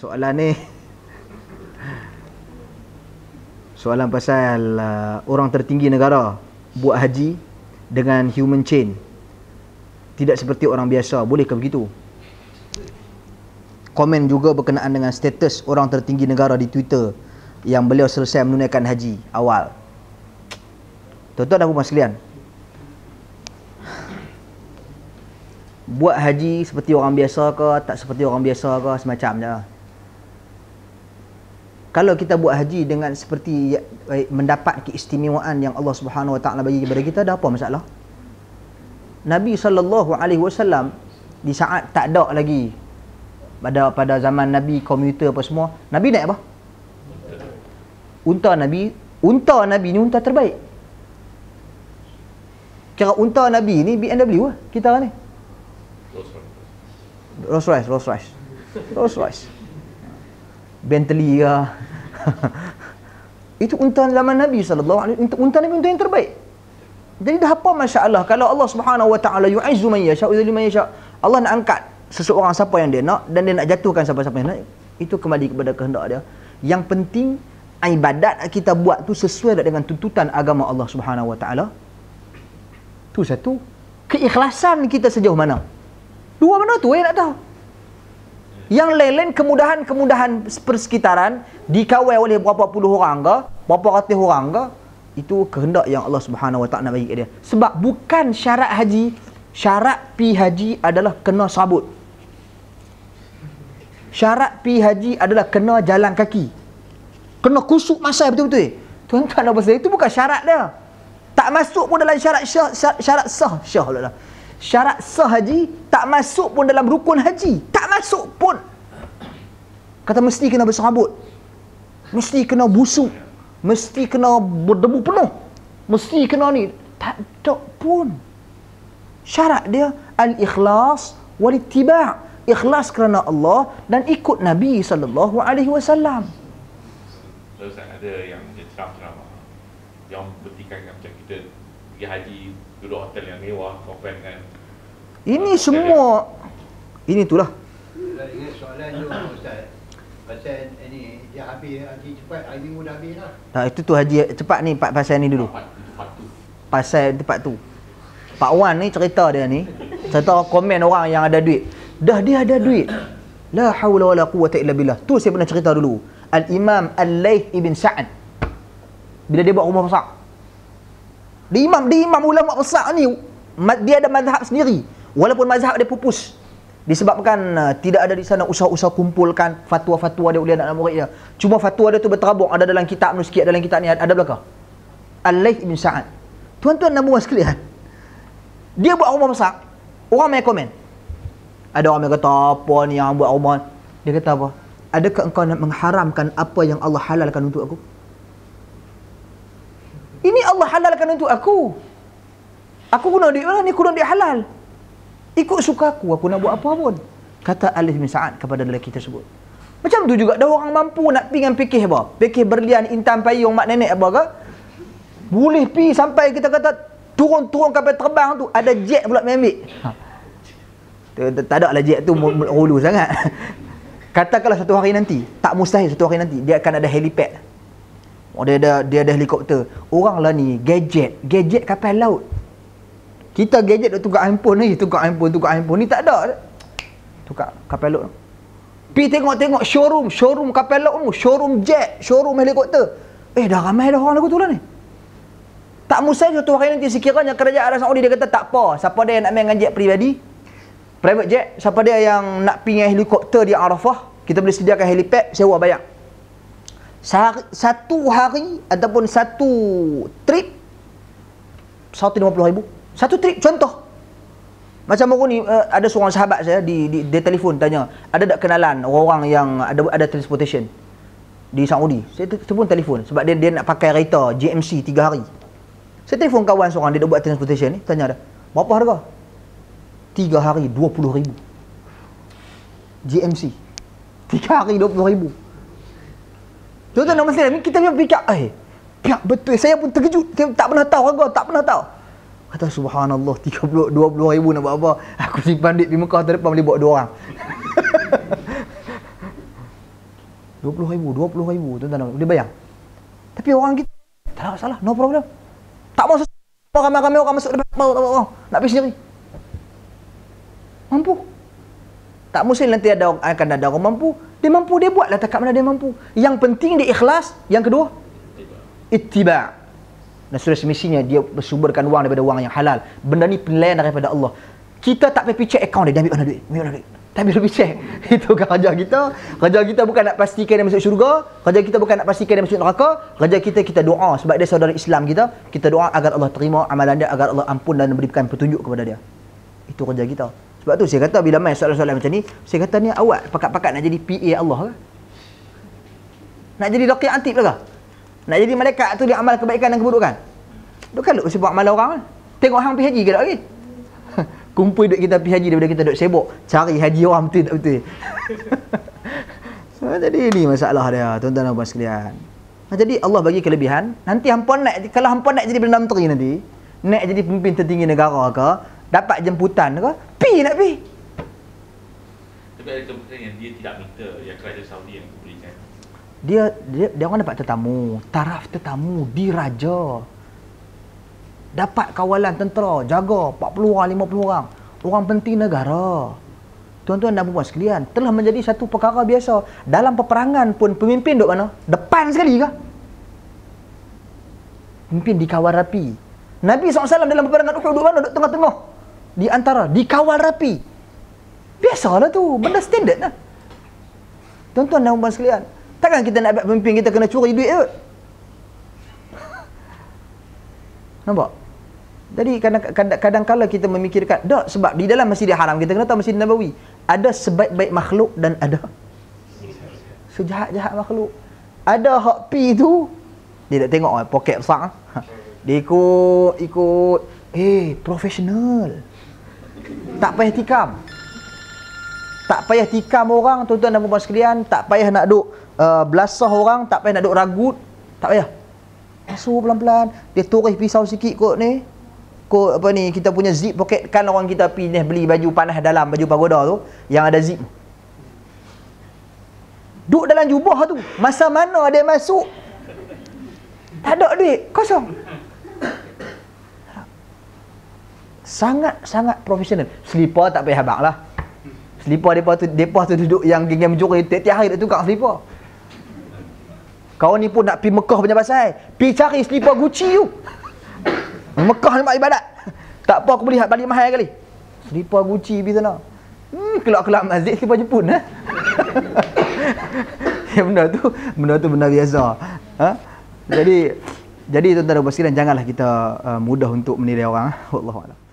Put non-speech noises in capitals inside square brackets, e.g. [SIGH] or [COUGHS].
soalan ni soalan pasal uh, orang tertinggi negara buat haji dengan human chain tidak seperti orang biasa bolehkah begitu komen juga berkenaan dengan status orang tertinggi negara di Twitter yang beliau selesai menunaikan haji awal tuan-tuan dan puan sekalian buat haji seperti orang biasa ke tak seperti orang biasa ke semacamnya lah kalau kita buat haji dengan seperti ya, eh, mendapat keistimewaan yang Allah Subhanahu Wa Taala bagi kepada kita ada apa masalah Nabi sallallahu alaihi wasallam di saat tak ada lagi pada pada zaman Nabi komuter apa semua Nabi naik apa unta Nabi unta Nabi ni unta terbaik kira unta Nabi ni BMW lah kita ni Rolls Royce Rolls Royce Rolls Royce Bentley ke. [LAUGHS] itu unta zaman Nabi SAW. Unta, unta Nabi unta yang terbaik. Jadi dah apa Masya Allah. Kalau Allah Subhanahu Wa Taala yu'izu man yasha, yu'izu man yasha. Allah nak angkat seseorang siapa yang dia nak. Dan dia nak jatuhkan siapa-siapa yang nak. Itu kembali kepada kehendak dia. Yang penting, ibadat kita buat tu sesuai dengan tuntutan agama Allah Subhanahu Wa Taala. Tu satu. Keikhlasan kita sejauh mana. Dua mana tu yang eh, nak tahu. Yang lain-lain kemudahan-kemudahan persekitaran dikawal oleh berapa puluh orang ke, berapa ratus orang ke, itu kehendak yang Allah Subhanahu Wa Taala bagi dia. Sebab bukan syarat haji, syarat pi haji adalah kena sabut. Syarat pi haji adalah kena jalan kaki. Kena kusuk masa betul-betul. Tuan-tuan apa saya itu bukan syarat dia. Tak masuk pun dalam syarat syah, syarat sah syah lah. Syarat sah haji tak masuk pun dalam rukun haji masuk pun kata mesti kena berserabut mesti kena busuk mesti kena berdebu penuh mesti kena ni tak tak pun syarat dia al-ikhlas wal ittiba' ikhlas kerana Allah dan ikut Nabi sallallahu alaihi wasallam. So, ada yang macam ceramah-ceramah yang bertikai macam kita pergi haji duduk hotel yang mewah compare dengan ini semua ini itulah sebenarnya tu [COUGHS] pasal ini eh, dia habis haji cepat haji pun dah habis lah tak itu tu haji cepat ni pasal ni dulu pasal tempat tu Pak Wan ni cerita dia ni cerita komen orang yang ada duit dah dia ada duit la hawla wala quwata illa billah tu saya pernah cerita dulu al-imam al-layh ibn sa'ad bila dia buat rumah besar dia imam dia imam ulama besar ni dia ada mazhab sendiri walaupun mazhab dia pupus disebabkan uh, tidak ada di sana usaha-usaha kumpulkan fatwa-fatwa dia oleh anak-anak murid dia. Cuma fatwa dia tu berterabur. Ada dalam kitab ni sikit, dalam kitab ni ada belakang. Al-Layh ibn Sa'ad. Tuan-tuan nama orang sekalian. Dia buat rumah besar. Orang main komen. Ada orang yang kata, apa ni yang buat rumah? Dia kata apa? Adakah engkau nak mengharamkan apa yang Allah halalkan untuk aku? Ini Allah halalkan untuk aku. Aku guna duit mana ni? Aku guna duit halal. Ikut suka aku, aku nak buat apa pun. Kata Alif bin Sa'ad kepada lelaki tersebut. Macam tu juga, ada orang mampu nak pergi dengan pekih apa? Pekih berlian, intan payung, mak nenek apa ke? Boleh pi sampai kita kata, turun-turun kapal terbang tu, ada jet pula ambil. Ha. Tak ada lah jet tu, hulu sangat. Katakanlah satu hari nanti, tak mustahil satu hari nanti, dia akan ada helipad. Oh, dia ada dia ada helikopter. Oranglah ni gadget, gadget kapal laut. Kita gadget nak tukar handphone ni, tukar handphone, tukar handphone ni tak ada. Tukar kapelok. laut. Pi tengok-tengok showroom, showroom kapelok laut, showroom jet, showroom helikopter. Eh dah ramai dah orang aku tu lah ni. Tak musai satu hari nanti sekiranya kerajaan Arab Saudi dia kata tak apa, siapa dia yang nak main dengan jet peribadi? Private jet, siapa dia yang nak pinggan helikopter di Arafah? Kita boleh sediakan helipad, sewa banyak. Sehari, satu hari ataupun satu trip, satu lima puluh ribu. Satu trip contoh. Macam aku ni uh, ada seorang sahabat saya di di dia telefon tanya, ada tak kenalan orang-orang yang ada ada transportation di Saudi. Saya tu pun telefon sebab dia dia nak pakai kereta GMC 3 hari. Saya telefon kawan seorang dia buat transportation ni tanya dia, berapa harga? 3 hari 20 ribu GMC 3 hari 20 ribu Tuan-tuan dan masalah ni Kita punya fikir Eh Pihak betul Saya pun terkejut Saya tak pernah tahu harga Tak pernah tahu Kata subhanallah 30 20 ribu nak buat apa? Aku simpan duit di Mekah tadi depan boleh buat dua orang. 20 [LAUGHS] ribu, 20 ribu tuan-tuan boleh bayang. Tapi orang kita tak ada masalah, no problem. Tak mau sesuatu ramai-ramai orang masuk depan tak orang nak pergi sendiri. Mampu. Tak mesti nanti ada akan ada orang mampu. Dia mampu dia buatlah tak mana dia mampu. Yang penting dia ikhlas, yang kedua ittiba' dan sudah semestinya dia bersumberkan wang daripada wang yang halal. Benda ni penilaian daripada Allah. Kita tak payah pergi check account dia, dia ambil mana duit, ambil mana duit. Tak perlu pergi check. Itu kerja kan kita. Kerja kita bukan nak pastikan dia masuk syurga. Kerja kita bukan nak pastikan dia masuk neraka. Kerja kita, kita doa. Sebab dia saudara Islam kita. Kita doa agar Allah terima amalan dia. Agar Allah ampun dan berikan petunjuk kepada dia. Itu kerja kita. Sebab tu saya kata bila main soalan-soalan macam ni. Saya kata ni awak pakat-pakat nak jadi PA Allah ke? Nak jadi doktor antip lah ke? Nak jadi malaikat tu dia amal kebaikan dan keburukan. Duk kan mesti buat malu orang. Lah. Tengok hang pergi haji ke tak lagi? [LAUGHS] Kumpul duit kita pergi haji daripada kita duk sibuk cari haji orang betul tak betul. [LAUGHS] so, jadi ini masalah dia tuan-tuan dan puan sekalian. jadi Allah bagi kelebihan, nanti hangpa naik. kalau hangpa naik jadi perdana menteri nanti, Naik jadi pemimpin tertinggi negara ke, dapat jemputan ke, pi nak pi. Tapi ada kemungkinan yang dia tidak minta yang kerajaan Saudi yang memberikan dia dia dia orang dapat tetamu taraf tetamu diraja dapat kawalan tentera jaga 40 orang 50 orang orang penting negara tuan-tuan dan puan sekalian telah menjadi satu perkara biasa dalam peperangan pun pemimpin dok mana depan sekali ke pemimpin dikawal rapi Nabi SAW dalam peperangan Uhud duk mana duk tengah-tengah di antara dikawal rapi biasalah tu benda standard lah tuan-tuan dan puan sekalian Takkan kita nak pemimpin kita kena curi duit tu? Nampak? Jadi kadang-kadang kala kita memikirkan Tak, sebab di dalam masjid haram kita kena tahu masjid Nabawi Ada sebaik-baik makhluk dan ada Sejahat-jahat makhluk Ada hak pi tu Dia tak tengok eh, poket besar ha. Dia ikut, ikut Eh, profesional Tak payah tikam Tak payah tikam orang Tuan-tuan dan perempuan sekalian Tak payah nak duk uh, belasah orang tak payah nak duk ragut tak payah masuk pelan-pelan dia turis pisau sikit kot ni kot apa ni kita punya zip poket kan orang kita pergi beli baju panas dalam baju pagoda tu yang ada zip duk dalam jubah tu masa mana dia masuk tak ada duit kosong sangat-sangat profesional selipar tak payah habang lah selipar depa tu depa tu duduk yang geng-geng mencuri tiap-tiap hari tu kat selipar kau ni pun nak pergi Mekah punya pasal. Pergi cari selipar Gucci tu. Mekah ni mak ibadat. Tak apa aku beli balik mahal kali. Selipar Gucci pergi sana. Hmm, kelak-kelak masjid selipar Jepun. Eh? [LAUGHS] ya benda tu, benda tu benda biasa. Ha? Jadi, jadi tuan-tuan dan puan janganlah kita uh, mudah untuk menilai orang. Allah eh? Wallahualam.